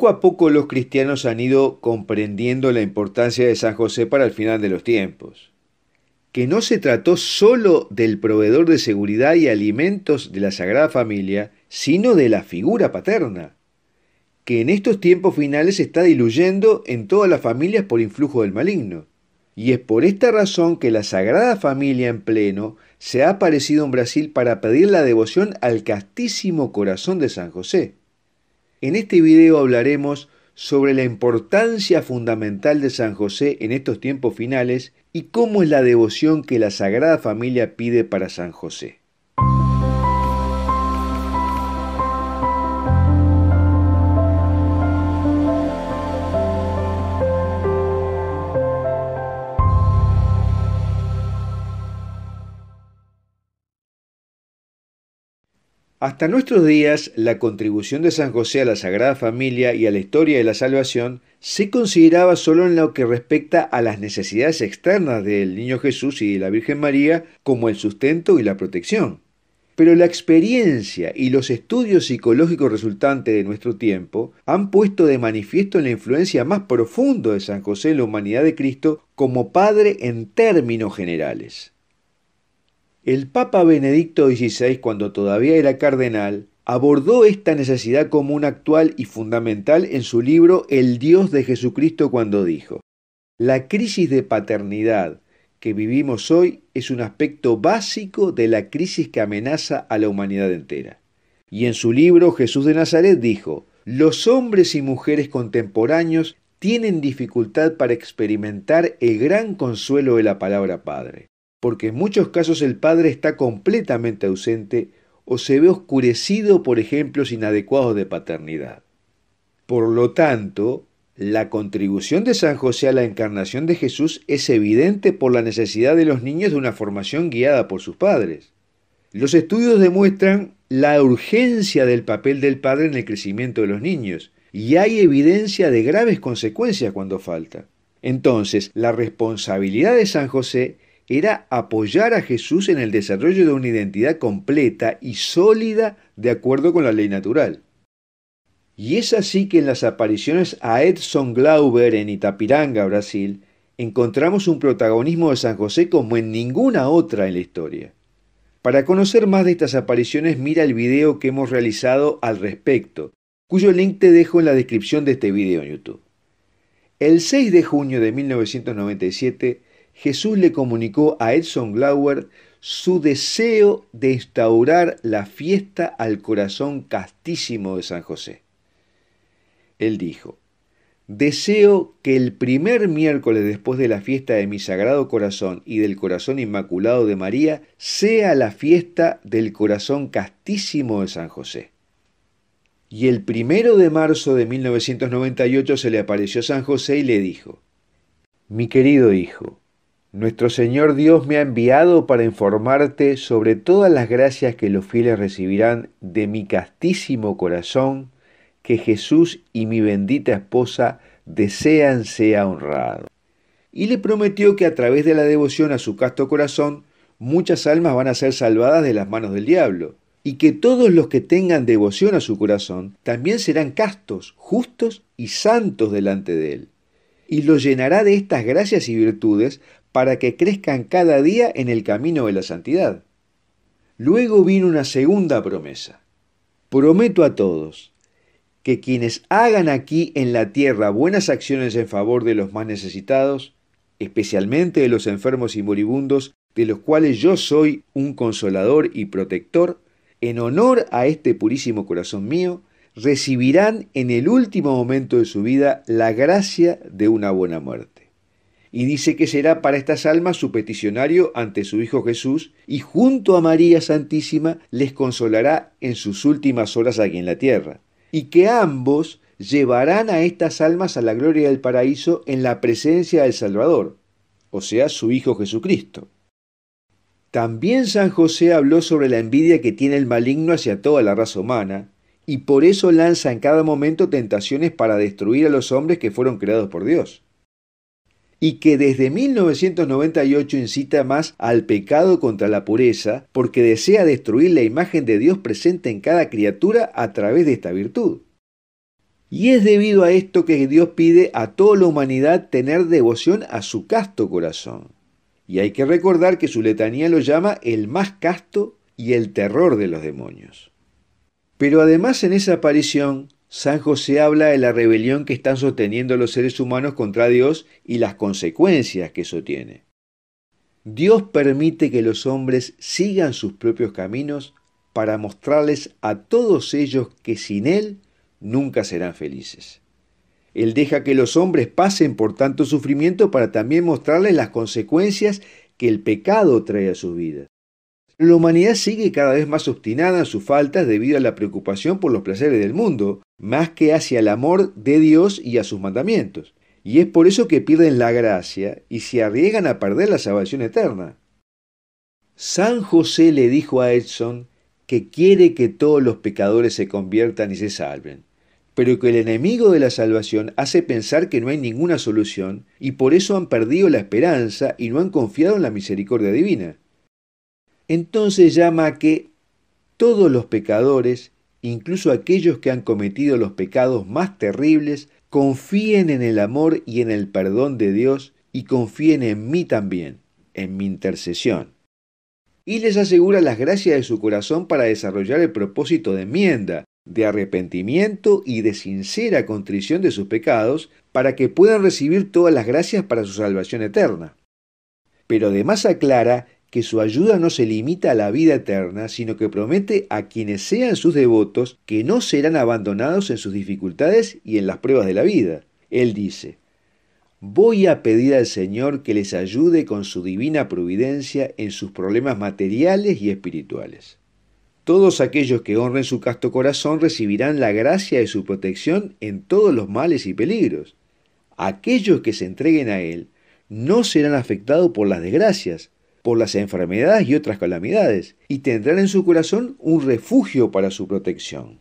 Poco a poco los cristianos han ido comprendiendo la importancia de San José para el final de los tiempos, que no se trató sólo del proveedor de seguridad y alimentos de la Sagrada Familia, sino de la figura paterna, que en estos tiempos finales se está diluyendo en todas las familias por influjo del maligno. Y es por esta razón que la Sagrada Familia en pleno se ha aparecido en Brasil para pedir la devoción al castísimo corazón de San José en este video hablaremos sobre la importancia fundamental de San José en estos tiempos finales y cómo es la devoción que la Sagrada Familia pide para San José. Hasta nuestros días, la contribución de San José a la Sagrada Familia y a la historia de la salvación se consideraba solo en lo que respecta a las necesidades externas del Niño Jesús y de la Virgen María, como el sustento y la protección. Pero la experiencia y los estudios psicológicos resultantes de nuestro tiempo han puesto de manifiesto la influencia más profunda de San José en la humanidad de Cristo como Padre en términos generales. El Papa Benedicto XVI, cuando todavía era cardenal, abordó esta necesidad común actual y fundamental en su libro El Dios de Jesucristo cuando dijo, La crisis de paternidad que vivimos hoy es un aspecto básico de la crisis que amenaza a la humanidad entera. Y en su libro Jesús de Nazaret dijo, Los hombres y mujeres contemporáneos tienen dificultad para experimentar el gran consuelo de la palabra Padre porque en muchos casos el padre está completamente ausente o se ve oscurecido por ejemplos inadecuados de paternidad. Por lo tanto, la contribución de San José a la encarnación de Jesús es evidente por la necesidad de los niños de una formación guiada por sus padres. Los estudios demuestran la urgencia del papel del padre en el crecimiento de los niños, y hay evidencia de graves consecuencias cuando falta. Entonces, la responsabilidad de San José era apoyar a Jesús en el desarrollo de una identidad completa y sólida de acuerdo con la ley natural. Y es así que en las apariciones a Edson Glauber en Itapiranga, Brasil, encontramos un protagonismo de San José como en ninguna otra en la historia. Para conocer más de estas apariciones, mira el video que hemos realizado al respecto, cuyo link te dejo en la descripción de este video en YouTube. El 6 de junio de 1997, Jesús le comunicó a Edson Glauer su deseo de instaurar la fiesta al corazón castísimo de San José. Él dijo, Deseo que el primer miércoles después de la fiesta de mi Sagrado Corazón y del Corazón Inmaculado de María sea la fiesta del Corazón Castísimo de San José. Y el primero de marzo de 1998 se le apareció San José y le dijo, Mi querido hijo, nuestro Señor Dios me ha enviado para informarte sobre todas las gracias que los fieles recibirán de mi castísimo corazón, que Jesús y mi bendita esposa desean sea honrado. Y le prometió que a través de la devoción a su casto corazón, muchas almas van a ser salvadas de las manos del diablo, y que todos los que tengan devoción a su corazón también serán castos, justos y santos delante de él. Y lo llenará de estas gracias y virtudes para que crezcan cada día en el camino de la santidad. Luego vino una segunda promesa. Prometo a todos que quienes hagan aquí en la tierra buenas acciones en favor de los más necesitados, especialmente de los enfermos y moribundos, de los cuales yo soy un consolador y protector, en honor a este purísimo corazón mío, recibirán en el último momento de su vida la gracia de una buena muerte y dice que será para estas almas su peticionario ante su Hijo Jesús, y junto a María Santísima les consolará en sus últimas horas aquí en la tierra, y que ambos llevarán a estas almas a la gloria del paraíso en la presencia del Salvador, o sea, su Hijo Jesucristo. También San José habló sobre la envidia que tiene el maligno hacia toda la raza humana, y por eso lanza en cada momento tentaciones para destruir a los hombres que fueron creados por Dios y que desde 1998 incita más al pecado contra la pureza porque desea destruir la imagen de Dios presente en cada criatura a través de esta virtud. Y es debido a esto que Dios pide a toda la humanidad tener devoción a su casto corazón. Y hay que recordar que su letanía lo llama el más casto y el terror de los demonios. Pero además en esa aparición San José habla de la rebelión que están sosteniendo los seres humanos contra Dios y las consecuencias que eso tiene. Dios permite que los hombres sigan sus propios caminos para mostrarles a todos ellos que sin Él nunca serán felices. Él deja que los hombres pasen por tanto sufrimiento para también mostrarles las consecuencias que el pecado trae a sus vidas. La humanidad sigue cada vez más obstinada en sus faltas debido a la preocupación por los placeres del mundo, más que hacia el amor de Dios y a sus mandamientos. Y es por eso que pierden la gracia y se arriesgan a perder la salvación eterna. San José le dijo a Edson que quiere que todos los pecadores se conviertan y se salven, pero que el enemigo de la salvación hace pensar que no hay ninguna solución y por eso han perdido la esperanza y no han confiado en la misericordia divina entonces llama a que todos los pecadores, incluso aquellos que han cometido los pecados más terribles, confíen en el amor y en el perdón de Dios y confíen en mí también, en mi intercesión. Y les asegura las gracias de su corazón para desarrollar el propósito de enmienda, de arrepentimiento y de sincera contrición de sus pecados, para que puedan recibir todas las gracias para su salvación eterna. Pero además aclara que su ayuda no se limita a la vida eterna, sino que promete a quienes sean sus devotos que no serán abandonados en sus dificultades y en las pruebas de la vida. Él dice, Voy a pedir al Señor que les ayude con su divina providencia en sus problemas materiales y espirituales. Todos aquellos que honren su casto corazón recibirán la gracia de su protección en todos los males y peligros. Aquellos que se entreguen a Él no serán afectados por las desgracias, por las enfermedades y otras calamidades, y tendrán en su corazón un refugio para su protección.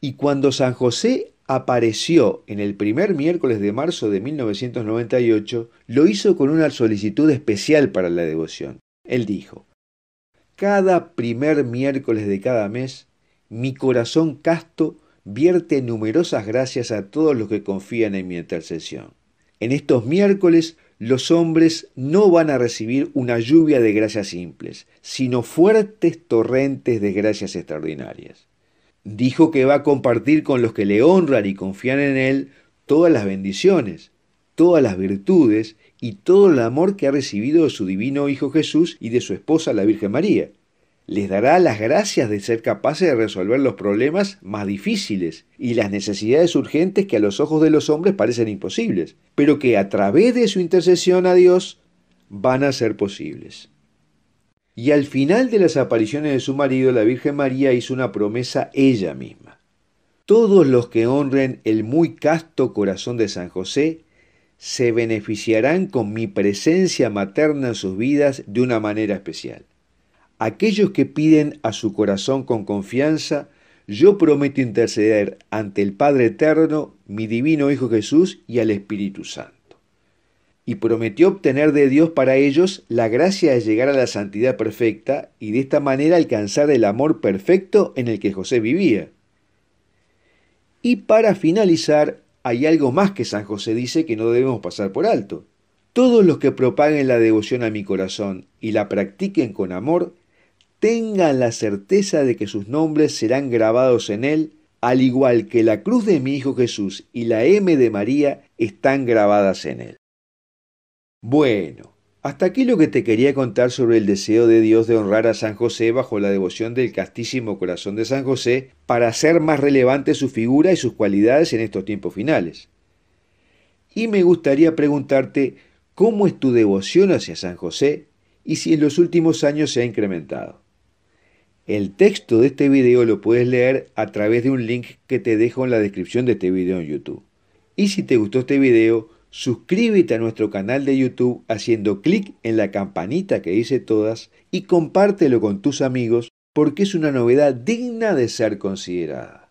Y cuando San José apareció en el primer miércoles de marzo de 1998, lo hizo con una solicitud especial para la devoción. Él dijo, Cada primer miércoles de cada mes, mi corazón casto vierte numerosas gracias a todos los que confían en mi intercesión. En estos miércoles los hombres no van a recibir una lluvia de gracias simples, sino fuertes torrentes de gracias extraordinarias. Dijo que va a compartir con los que le honran y confían en él todas las bendiciones, todas las virtudes y todo el amor que ha recibido de su divino Hijo Jesús y de su esposa la Virgen María les dará las gracias de ser capaces de resolver los problemas más difíciles y las necesidades urgentes que a los ojos de los hombres parecen imposibles, pero que a través de su intercesión a Dios van a ser posibles. Y al final de las apariciones de su marido, la Virgen María hizo una promesa ella misma. Todos los que honren el muy casto corazón de San José se beneficiarán con mi presencia materna en sus vidas de una manera especial aquellos que piden a su corazón con confianza, yo prometo interceder ante el Padre Eterno, mi divino Hijo Jesús y al Espíritu Santo. Y prometió obtener de Dios para ellos la gracia de llegar a la santidad perfecta y de esta manera alcanzar el amor perfecto en el que José vivía. Y para finalizar, hay algo más que San José dice que no debemos pasar por alto. Todos los que propaguen la devoción a mi corazón y la practiquen con amor, tengan la certeza de que sus nombres serán grabados en él, al igual que la cruz de mi Hijo Jesús y la M de María están grabadas en él. Bueno, hasta aquí lo que te quería contar sobre el deseo de Dios de honrar a San José bajo la devoción del castísimo corazón de San José para hacer más relevante su figura y sus cualidades en estos tiempos finales. Y me gustaría preguntarte cómo es tu devoción hacia San José y si en los últimos años se ha incrementado. El texto de este video lo puedes leer a través de un link que te dejo en la descripción de este video en YouTube. Y si te gustó este video, suscríbete a nuestro canal de YouTube haciendo clic en la campanita que dice todas y compártelo con tus amigos porque es una novedad digna de ser considerada.